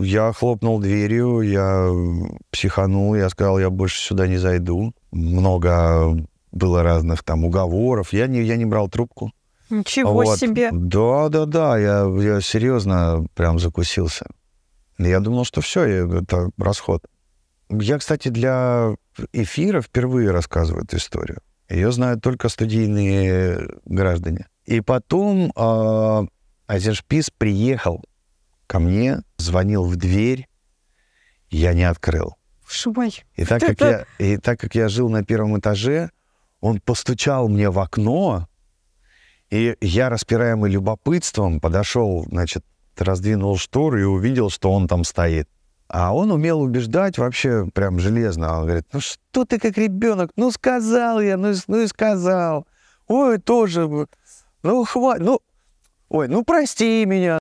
Я хлопнул дверью, я психанул, я сказал, я больше сюда не зайду. Много было разных там уговоров. Я не, я не брал трубку. Ничего вот. себе! Да, да, да, я, я серьезно прям закусился. Я думал, что все, это расход. Я, кстати, для эфира впервые рассказываю эту историю. Ее знают только студийные граждане. И потом э, Азершпис приехал ко мне, звонил в дверь, я не открыл. Шумай. И так, как я, и так как я жил на первом этаже, он постучал мне в окно, и я, распираемый любопытством, подошел, значит, раздвинул шторы и увидел, что он там стоит. А он умел убеждать вообще прям железно. Он говорит, ну что ты как ребенок, ну сказал я, ну, ну и сказал. Ой, тоже, ну хватит, ну, ой, ну прости меня.